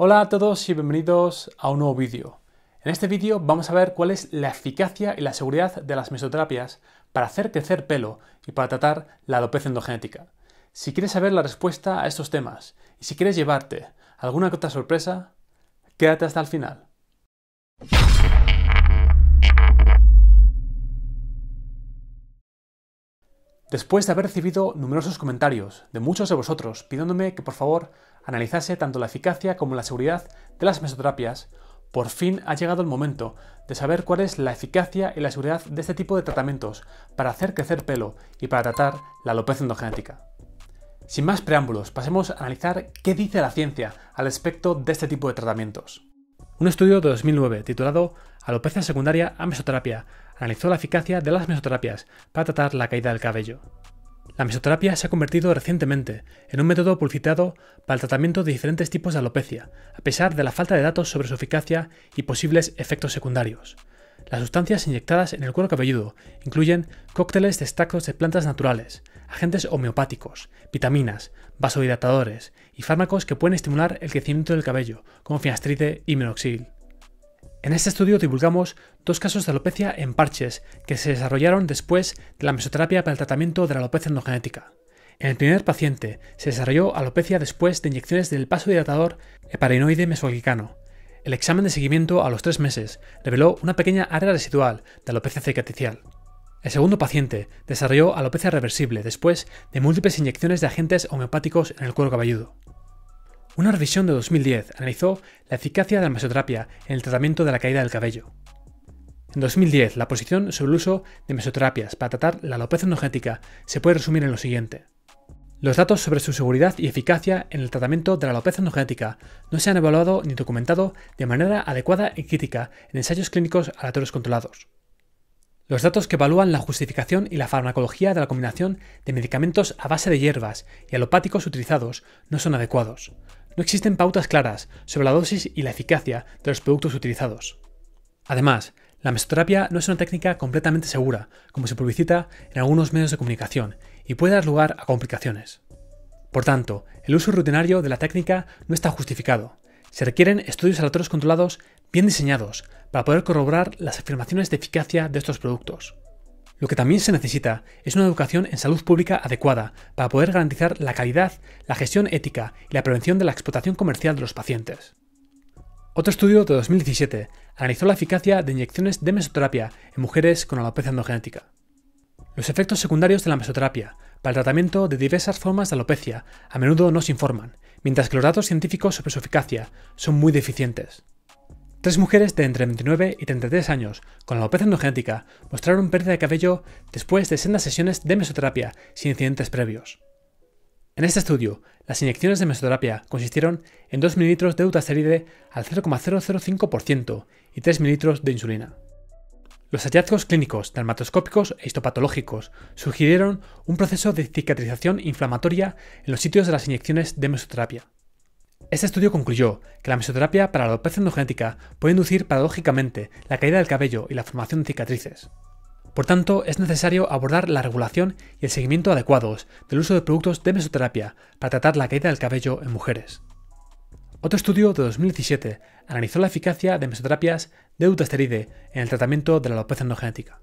Hola a todos y bienvenidos a un nuevo vídeo. En este vídeo vamos a ver cuál es la eficacia y la seguridad de las mesoterapias para hacer crecer pelo y para tratar la alopecia endogenética. Si quieres saber la respuesta a estos temas y si quieres llevarte alguna sorpresa, quédate hasta el final. Después de haber recibido numerosos comentarios de muchos de vosotros pidiéndome que por favor analizase tanto la eficacia como la seguridad de las mesoterapias, por fin ha llegado el momento de saber cuál es la eficacia y la seguridad de este tipo de tratamientos para hacer crecer pelo y para tratar la alopecia endogenética. Sin más preámbulos, pasemos a analizar qué dice la ciencia al respecto de este tipo de tratamientos. Un estudio de 2009 titulado Alopecia secundaria a mesoterapia analizó la eficacia de las mesoterapias para tratar la caída del cabello. La mesoterapia se ha convertido recientemente en un método publicitado para el tratamiento de diferentes tipos de alopecia, a pesar de la falta de datos sobre su eficacia y posibles efectos secundarios. Las sustancias inyectadas en el cuero cabelludo incluyen cócteles de extractos de plantas naturales, agentes homeopáticos, vitaminas, vasodilatadores y fármacos que pueden estimular el crecimiento del cabello, como fiastrite y minoxidil. En este estudio divulgamos dos casos de alopecia en parches que se desarrollaron después de la mesoterapia para el tratamiento de la alopecia endogenética. En el primer paciente se desarrolló alopecia después de inyecciones del paso hidratador heparinoide mesoglicano. El examen de seguimiento a los tres meses reveló una pequeña área residual de alopecia cicatricial. El segundo paciente desarrolló alopecia reversible después de múltiples inyecciones de agentes homeopáticos en el cuero cabelludo. Una revisión de 2010 analizó la eficacia de la mesoterapia en el tratamiento de la caída del cabello. En 2010, la posición sobre el uso de mesoterapias para tratar la alopecia energética se puede resumir en lo siguiente. Los datos sobre su seguridad y eficacia en el tratamiento de la alopecia endogénica no se han evaluado ni documentado de manera adecuada y crítica en ensayos clínicos aleatorios controlados. Los datos que evalúan la justificación y la farmacología de la combinación de medicamentos a base de hierbas y alopáticos utilizados no son adecuados, no existen pautas claras sobre la dosis y la eficacia de los productos utilizados. Además, la mesoterapia no es una técnica completamente segura, como se publicita en algunos medios de comunicación, y puede dar lugar a complicaciones. Por tanto, el uso rutinario de la técnica no está justificado. Se requieren estudios aleatorios controlados bien diseñados para poder corroborar las afirmaciones de eficacia de estos productos. Lo que también se necesita es una educación en salud pública adecuada para poder garantizar la calidad, la gestión ética y la prevención de la explotación comercial de los pacientes. Otro estudio de 2017 analizó la eficacia de inyecciones de mesoterapia en mujeres con alopecia endogenética. Los efectos secundarios de la mesoterapia para el tratamiento de diversas formas de alopecia a menudo no se informan, mientras que los datos científicos sobre su eficacia son muy deficientes. Tres mujeres de entre 29 y 33 años con alopecia endogenética mostraron pérdida de cabello después de sendas sesiones de mesoterapia sin incidentes previos. En este estudio, las inyecciones de mesoterapia consistieron en 2 ml de utasteride al 0,005% y 3 ml de insulina. Los hallazgos clínicos, dermatoscópicos e histopatológicos sugirieron un proceso de cicatrización inflamatoria en los sitios de las inyecciones de mesoterapia. Este estudio concluyó que la mesoterapia para la alopecia endogenética puede inducir paradójicamente la caída del cabello y la formación de cicatrices. Por tanto, es necesario abordar la regulación y el seguimiento adecuados del uso de productos de mesoterapia para tratar la caída del cabello en mujeres. Otro estudio de 2017 analizó la eficacia de mesoterapias de dutasteride en el tratamiento de la alopecia endogenética.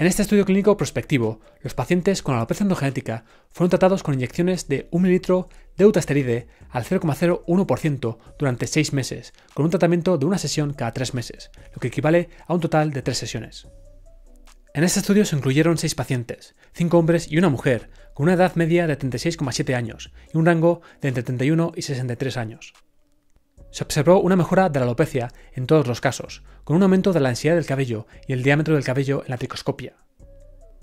En este estudio clínico prospectivo, los pacientes con alopecia endogenética fueron tratados con inyecciones de 1 ml de utasteride al 0,01% durante 6 meses, con un tratamiento de una sesión cada 3 meses, lo que equivale a un total de 3 sesiones. En este estudio se incluyeron 6 pacientes, 5 hombres y una mujer, con una edad media de 36,7 años y un rango de entre 31 y 63 años. Se observó una mejora de la alopecia en todos los casos, con un aumento de la ansiedad del cabello y el diámetro del cabello en la tricoscopia.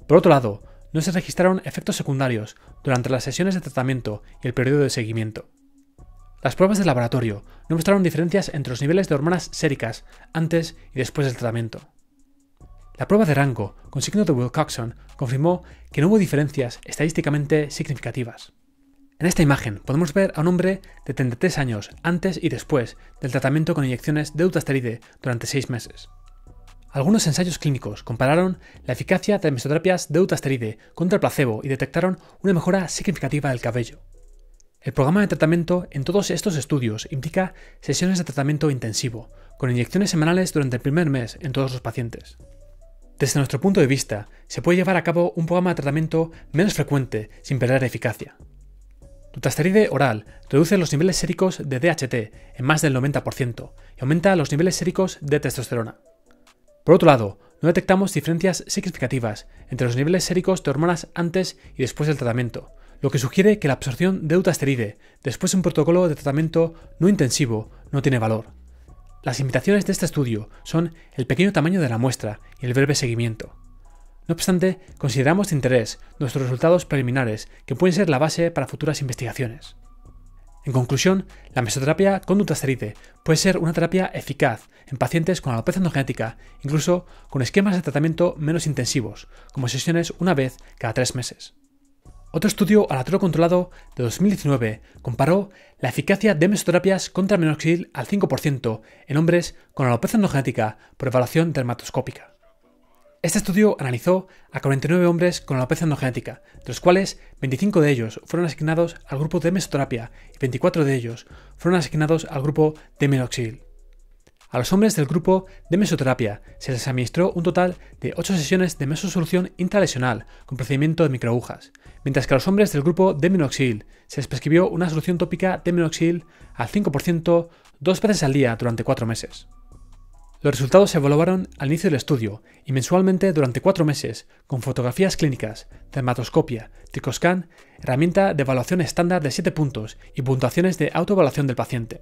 Por otro lado, no se registraron efectos secundarios durante las sesiones de tratamiento y el periodo de seguimiento. Las pruebas de laboratorio no mostraron diferencias entre los niveles de hormonas séricas antes y después del tratamiento. La prueba de rango con signo de Wilcoxon confirmó que no hubo diferencias estadísticamente significativas. En esta imagen podemos ver a un hombre de 33 años antes y después del tratamiento con inyecciones de utasteride durante 6 meses. Algunos ensayos clínicos compararon la eficacia de mesoterapias de utasteride contra el placebo y detectaron una mejora significativa del cabello. El programa de tratamiento en todos estos estudios implica sesiones de tratamiento intensivo, con inyecciones semanales durante el primer mes en todos los pacientes. Desde nuestro punto de vista, se puede llevar a cabo un programa de tratamiento menos frecuente sin perder eficacia. Dutasteride oral reduce los niveles séricos de DHT en más del 90% y aumenta los niveles séricos de testosterona. Por otro lado, no detectamos diferencias significativas entre los niveles séricos de hormonas antes y después del tratamiento, lo que sugiere que la absorción de dutasteride después de un protocolo de tratamiento no intensivo no tiene valor. Las limitaciones de este estudio son el pequeño tamaño de la muestra y el breve seguimiento. No obstante, consideramos de interés nuestros resultados preliminares que pueden ser la base para futuras investigaciones. En conclusión, la mesoterapia con dutasteride puede ser una terapia eficaz en pacientes con alopecia endogenética, incluso con esquemas de tratamiento menos intensivos, como sesiones una vez cada tres meses. Otro estudio aleatorio controlado de 2019 comparó la eficacia de mesoterapias contra minoxidil al 5% en hombres con alopecia endogenética por evaluación dermatoscópica. Este estudio analizó a 49 hombres con alopecia endogenética, de los cuales 25 de ellos fueron asignados al grupo de mesoterapia y 24 de ellos fueron asignados al grupo de minoxil A los hombres del grupo de mesoterapia se les administró un total de 8 sesiones de mesosolución intralesional con procedimiento de microagujas, mientras que a los hombres del grupo de minoxil se les prescribió una solución tópica de minoxil al 5% dos veces al día durante 4 meses. Los resultados se evaluaron al inicio del estudio y mensualmente durante cuatro meses, con fotografías clínicas, dermatoscopia, tricoscan, herramienta de evaluación estándar de 7 puntos y puntuaciones de autoevaluación del paciente.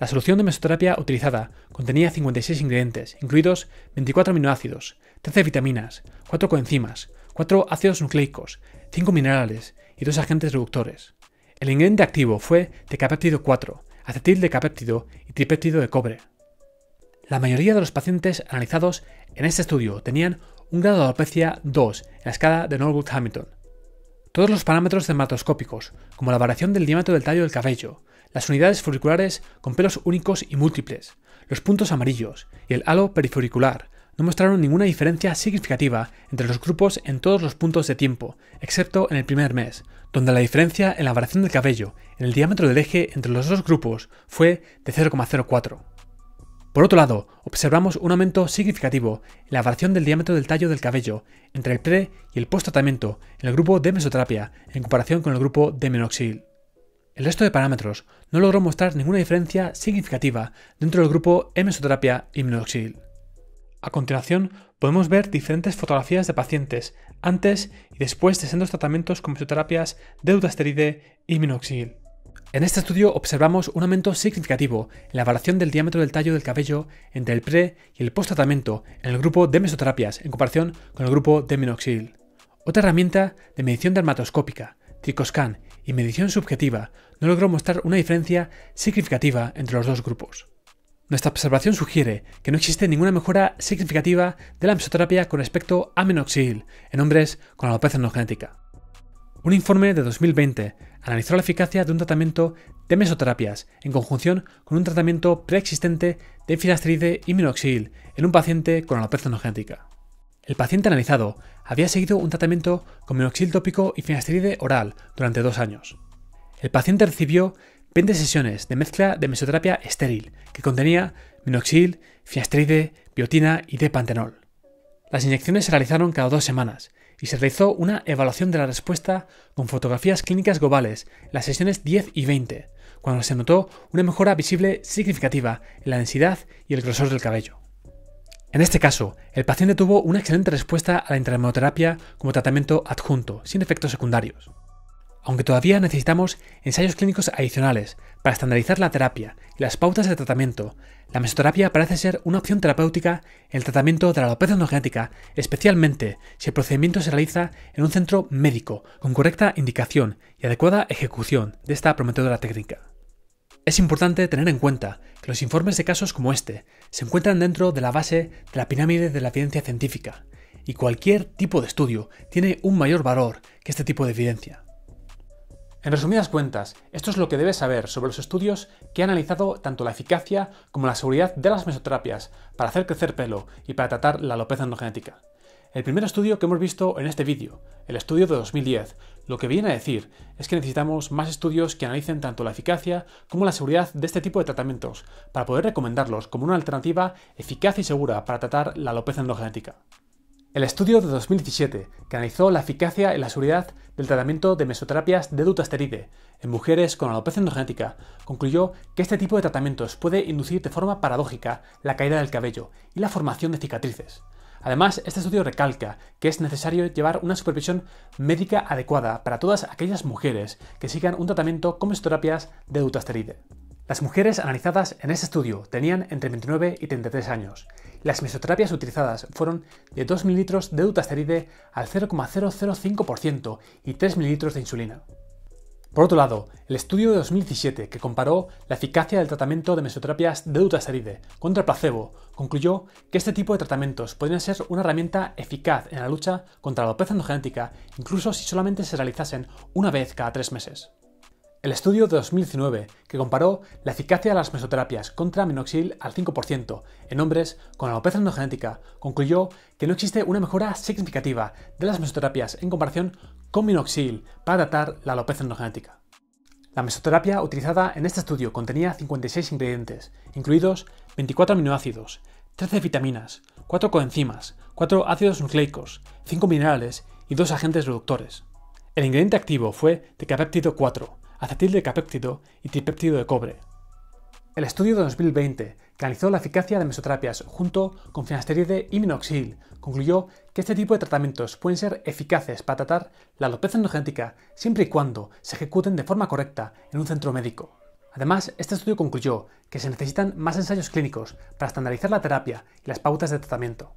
La solución de mesoterapia utilizada contenía 56 ingredientes, incluidos 24 aminoácidos, 13 vitaminas, 4 coenzimas, 4 ácidos nucleicos, 5 minerales y 2 agentes reductores. El ingrediente activo fue decapéptido 4, acetil decapéptido y tripéptido de cobre. La mayoría de los pacientes analizados en este estudio tenían un grado de alopecia 2 en la escala de Norwood-Hamilton. Todos los parámetros dermatoscópicos, como la variación del diámetro del tallo del cabello, las unidades foliculares con pelos únicos y múltiples, los puntos amarillos y el halo perifuricular, no mostraron ninguna diferencia significativa entre los grupos en todos los puntos de tiempo, excepto en el primer mes, donde la diferencia en la variación del cabello en el diámetro del eje entre los dos grupos fue de 0,04. Por otro lado, observamos un aumento significativo en la variación del diámetro del tallo del cabello entre el pre y el post tratamiento en el grupo de mesoterapia en comparación con el grupo de minoxidil. El resto de parámetros no logró mostrar ninguna diferencia significativa dentro del grupo mesoterapia y minoxidil. A continuación, podemos ver diferentes fotografías de pacientes antes y después de sendos tratamientos con mesoterapias dutasteride y minoxidil. En este estudio observamos un aumento significativo en la variación del diámetro del tallo del cabello entre el pre y el post tratamiento en el grupo de mesoterapias en comparación con el grupo de minoxidil. Otra herramienta de medición dermatoscópica, Tricoscan y medición subjetiva, no logró mostrar una diferencia significativa entre los dos grupos. Nuestra observación sugiere que no existe ninguna mejora significativa de la mesoterapia con respecto a minoxidil en hombres con alopecia no genética. Un informe de 2020 analizó la eficacia de un tratamiento de mesoterapias en conjunción con un tratamiento preexistente de finasteride y minoxidil en un paciente con alopecia genética. El paciente analizado había seguido un tratamiento con minoxidil tópico y finasteride oral durante dos años. El paciente recibió 20 sesiones de mezcla de mesoterapia estéril que contenía minoxidil, finasteride, biotina y depantenol. Las inyecciones se realizaron cada dos semanas y se realizó una evaluación de la respuesta con fotografías clínicas globales en las sesiones 10 y 20, cuando se notó una mejora visible significativa en la densidad y el grosor del cabello. En este caso, el paciente tuvo una excelente respuesta a la intrahemoterapia como tratamiento adjunto, sin efectos secundarios aunque todavía necesitamos ensayos clínicos adicionales para estandarizar la terapia y las pautas de tratamiento, la mesoterapia parece ser una opción terapéutica en el tratamiento de la alopecia endogenética, especialmente si el procedimiento se realiza en un centro médico con correcta indicación y adecuada ejecución de esta prometedora técnica. Es importante tener en cuenta que los informes de casos como este se encuentran dentro de la base de la pirámide de la evidencia científica, y cualquier tipo de estudio tiene un mayor valor que este tipo de evidencia. En resumidas cuentas, esto es lo que debes saber sobre los estudios que han analizado tanto la eficacia como la seguridad de las mesoterapias para hacer crecer pelo y para tratar la alopecia endogenética. El primer estudio que hemos visto en este vídeo, el estudio de 2010, lo que viene a decir es que necesitamos más estudios que analicen tanto la eficacia como la seguridad de este tipo de tratamientos para poder recomendarlos como una alternativa eficaz y segura para tratar la alopecia endogenética. El estudio de 2017, que analizó la eficacia y la seguridad del tratamiento de mesoterapias de dutasteride en mujeres con alopecia endogenética, concluyó que este tipo de tratamientos puede inducir de forma paradójica la caída del cabello y la formación de cicatrices. Además, este estudio recalca que es necesario llevar una supervisión médica adecuada para todas aquellas mujeres que sigan un tratamiento con mesoterapias de dutasteride. Las mujeres analizadas en este estudio tenían entre 29 y 33 años. Las mesoterapias utilizadas fueron de 2 ml de dutasteride al 0,005% y 3 ml de insulina. Por otro lado, el estudio de 2017 que comparó la eficacia del tratamiento de mesoterapias de dutasteride contra el placebo concluyó que este tipo de tratamientos podrían ser una herramienta eficaz en la lucha contra la alopecia endogenética incluso si solamente se realizasen una vez cada tres meses. El estudio de 2019, que comparó la eficacia de las mesoterapias contra minoxidil al 5% en hombres con alopecia endogenética, concluyó que no existe una mejora significativa de las mesoterapias en comparación con minoxidil para tratar la alopecia endogenética. La mesoterapia utilizada en este estudio contenía 56 ingredientes, incluidos 24 aminoácidos, 13 vitaminas, 4 coenzimas, 4 ácidos nucleicos, 5 minerales y 2 agentes reductores. El ingrediente activo fue decapéptido 4, acetil capéptido y tripéptido de cobre. El estudio de 2020, que analizó la eficacia de mesoterapias junto con finasteride y minoxidil, concluyó que este tipo de tratamientos pueden ser eficaces para tratar la alopecia endogénica siempre y cuando se ejecuten de forma correcta en un centro médico. Además, este estudio concluyó que se necesitan más ensayos clínicos para estandarizar la terapia y las pautas de tratamiento.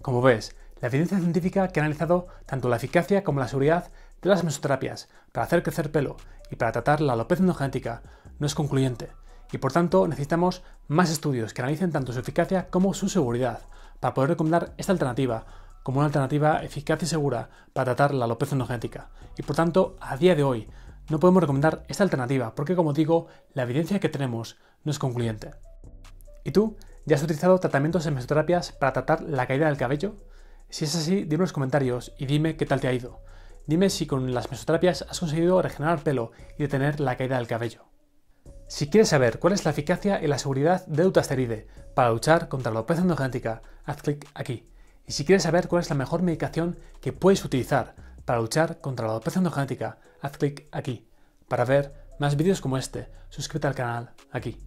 Como ves, la evidencia científica que ha analizado tanto la eficacia como la seguridad de las mesoterapias para hacer crecer pelo y para tratar la alopecia endogenética no es concluyente y por tanto necesitamos más estudios que analicen tanto su eficacia como su seguridad para poder recomendar esta alternativa como una alternativa eficaz y segura para tratar la alopecia endogenética. Y por tanto, a día de hoy no podemos recomendar esta alternativa porque, como digo, la evidencia que tenemos no es concluyente. ¿Y tú? ¿Ya has utilizado tratamientos en mesoterapias para tratar la caída del cabello? Si es así, dime en los comentarios y dime qué tal te ha ido. Dime si con las mesoterapias has conseguido regenerar pelo y detener la caída del cabello. Si quieres saber cuál es la eficacia y la seguridad de Dutasteride para luchar contra la opresión endogenética haz clic aquí. Y si quieres saber cuál es la mejor medicación que puedes utilizar para luchar contra la opresión endogenética haz clic aquí. Para ver más vídeos como este, suscríbete al canal aquí.